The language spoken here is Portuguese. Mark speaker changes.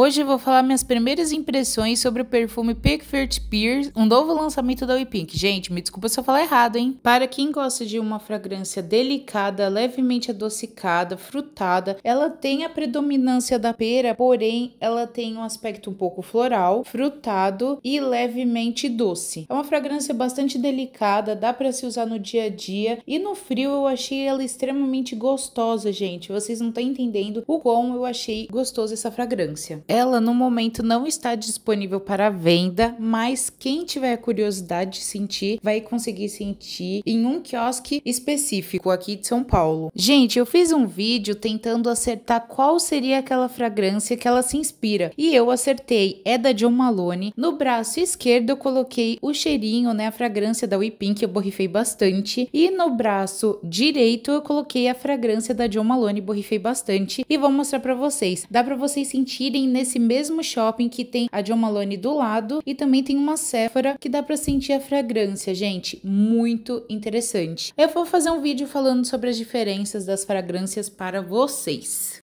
Speaker 1: Hoje vou falar minhas primeiras impressões sobre o perfume Perfect Pierce, um novo lançamento da Pink. Gente, me desculpa se eu falar errado, hein? Para quem gosta de uma fragrância delicada, levemente adocicada, frutada, ela tem a predominância da pera, porém ela tem um aspecto um pouco floral, frutado e levemente doce. É uma fragrância bastante delicada, dá para se usar no dia a dia e no frio eu achei ela extremamente gostosa, gente. Vocês não estão entendendo o quão eu achei gostosa essa fragrância ela no momento não está disponível para venda, mas quem tiver curiosidade de sentir vai conseguir sentir em um quiosque específico aqui de São Paulo. Gente, eu fiz um vídeo tentando acertar qual seria aquela fragrância que ela se inspira e eu acertei, é da John Malone. No braço esquerdo eu coloquei o cheirinho, né, a fragrância da Whipping que eu borrifei bastante e no braço direito eu coloquei a fragrância da John Malone, borrifei bastante e vou mostrar para vocês. Dá para vocês sentirem né, nesse mesmo shopping que tem a John Malone do lado e também tem uma Sephora que dá para sentir a fragrância, gente, muito interessante. Eu vou fazer um vídeo falando sobre as diferenças das fragrâncias para vocês.